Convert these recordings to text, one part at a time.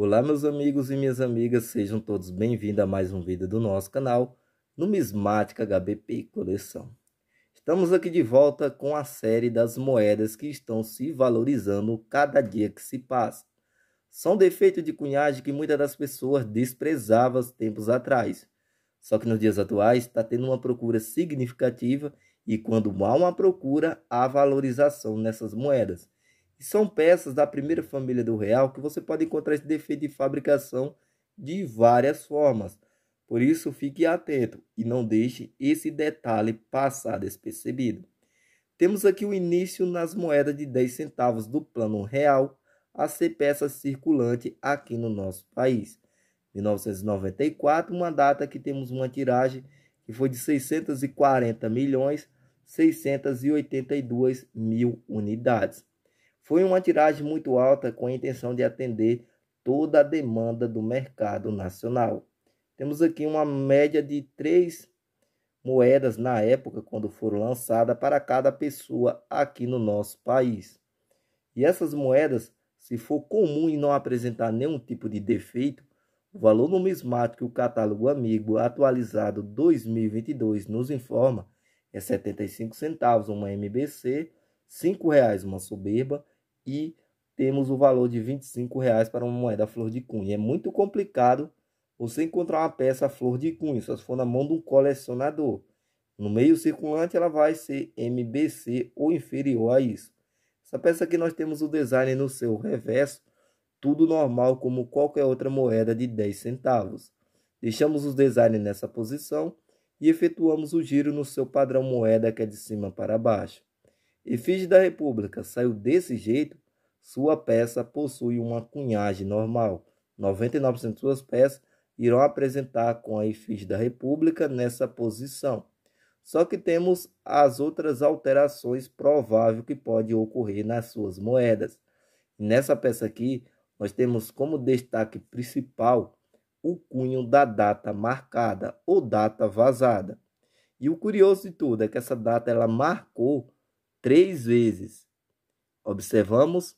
Olá, meus amigos e minhas amigas, sejam todos bem-vindos a mais um vídeo do nosso canal Numismática HBP Coleção. Estamos aqui de volta com a série das moedas que estão se valorizando cada dia que se passa. São defeitos de cunhagem que muitas das pessoas desprezavam tempos atrás. Só que nos dias atuais está tendo uma procura significativa e quando há uma procura, há valorização nessas moedas. E são peças da primeira família do real que você pode encontrar esse defeito de fabricação de várias formas. Por isso, fique atento e não deixe esse detalhe passar despercebido. Temos aqui o início nas moedas de 10 centavos do plano real a ser peça circulante aqui no nosso país. 1994, uma data que temos uma tiragem que foi de 640 milhões 682 mil unidades. Foi uma tiragem muito alta com a intenção de atender toda a demanda do mercado nacional. Temos aqui uma média de três moedas na época, quando foram lançadas para cada pessoa aqui no nosso país. E essas moedas, se for comum e não apresentar nenhum tipo de defeito, o valor numismático que o catálogo Amigo atualizado 2022 nos informa é 75 centavos uma MBC, R$ 5,00 uma Soberba e temos o valor de 25 reais para uma moeda flor de cunho. É muito complicado você encontrar uma peça flor de cunho, só se for na mão de um colecionador. No meio circulante ela vai ser MBC ou inferior a isso. Essa peça aqui nós temos o design no seu reverso, tudo normal como qualquer outra moeda de 10 centavos. Deixamos os design nessa posição e efetuamos o giro no seu padrão moeda que é de cima para baixo. Efígie da República saiu desse jeito, sua peça possui uma cunhagem normal. 99% de suas peças irão apresentar com a efígie da República nessa posição. Só que temos as outras alterações prováveis que pode ocorrer nas suas moedas. Nessa peça aqui, nós temos como destaque principal o cunho da data marcada ou data vazada. E o curioso de tudo é que essa data ela marcou três vezes. Observamos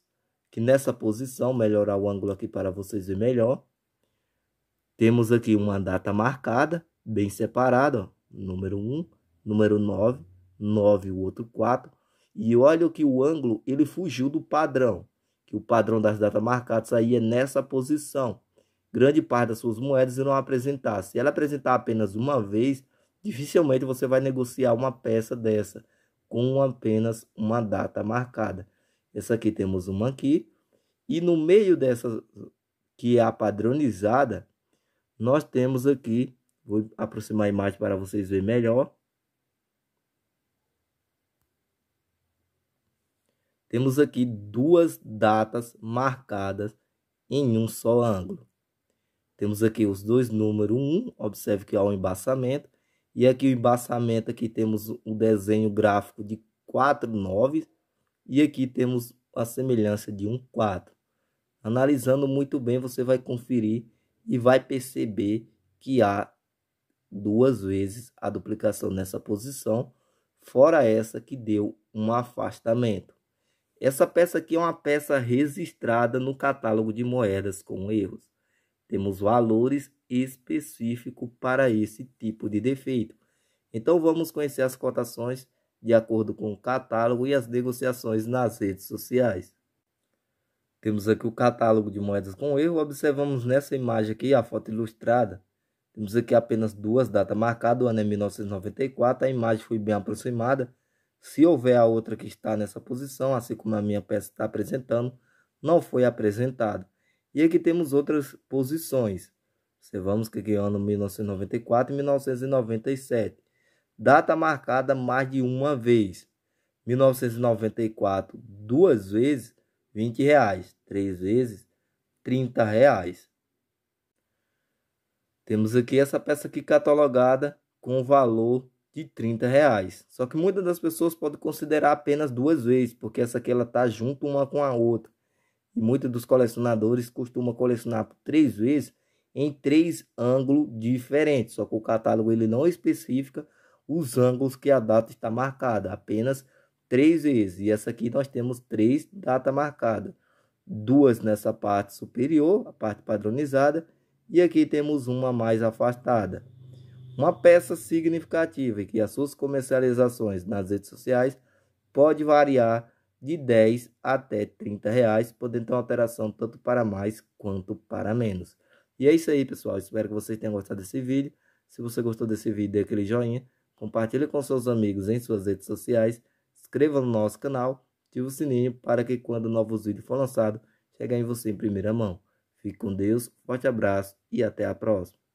que nessa posição, melhorar o ângulo aqui para vocês verem melhor. Temos aqui uma data marcada, bem separada, número 1, número 9, 9 o outro 4. E olha que o ângulo, ele fugiu do padrão, que o padrão das datas marcadas aí é nessa posição. Grande parte das suas moedas irão apresentar. Se ela apresentar apenas uma vez, dificilmente você vai negociar uma peça dessa com apenas uma data marcada. Essa aqui temos uma aqui, e no meio dessa que é a padronizada, nós temos aqui, vou aproximar a imagem para vocês verem melhor. Temos aqui duas datas marcadas em um só ângulo. Temos aqui os dois números 1, um, observe que há um embaçamento, e aqui o embaçamento, aqui temos um desenho gráfico de 4 9 e aqui temos a semelhança de um 4. Analisando muito bem, você vai conferir e vai perceber que há duas vezes a duplicação nessa posição, fora essa que deu um afastamento. Essa peça aqui é uma peça registrada no catálogo de moedas com erros. Temos valores específicos para esse tipo de defeito. Então vamos conhecer as cotações de acordo com o catálogo e as negociações nas redes sociais. Temos aqui o catálogo de moedas com erro. Observamos nessa imagem aqui a foto ilustrada. Temos aqui apenas duas datas marcadas, o ano é 1994, a imagem foi bem aproximada. Se houver a outra que está nessa posição, assim como a minha peça está apresentando, não foi apresentada. E aqui temos outras posições. Observamos que aqui é ano 1994 e 1997. Data marcada mais de uma vez. 1994 duas vezes 20 reais, três vezes 30 reais. Temos aqui essa peça aqui catalogada com valor de 30 reais. Só que muitas das pessoas podem considerar apenas duas vezes, porque essa aqui ela tá junto uma com a outra e muitos dos colecionadores costumam colecionar por três vezes em três ângulos diferentes, só que o catálogo ele não especifica os ângulos que a data está marcada, apenas três vezes. E essa aqui nós temos três data marcada, duas nessa parte superior, a parte padronizada, e aqui temos uma mais afastada. Uma peça significativa e que as suas comercializações nas redes sociais pode variar de 10 até 30 reais, podendo ter uma alteração tanto para mais quanto para menos. E é isso aí, pessoal. Espero que vocês tenham gostado desse vídeo. Se você gostou desse vídeo, dê aquele joinha, compartilhe com seus amigos em suas redes sociais, inscreva no nosso canal, ative o sininho para que quando novos vídeos for lançado, cheguem em você em primeira mão. Fique com Deus, forte abraço e até a próxima.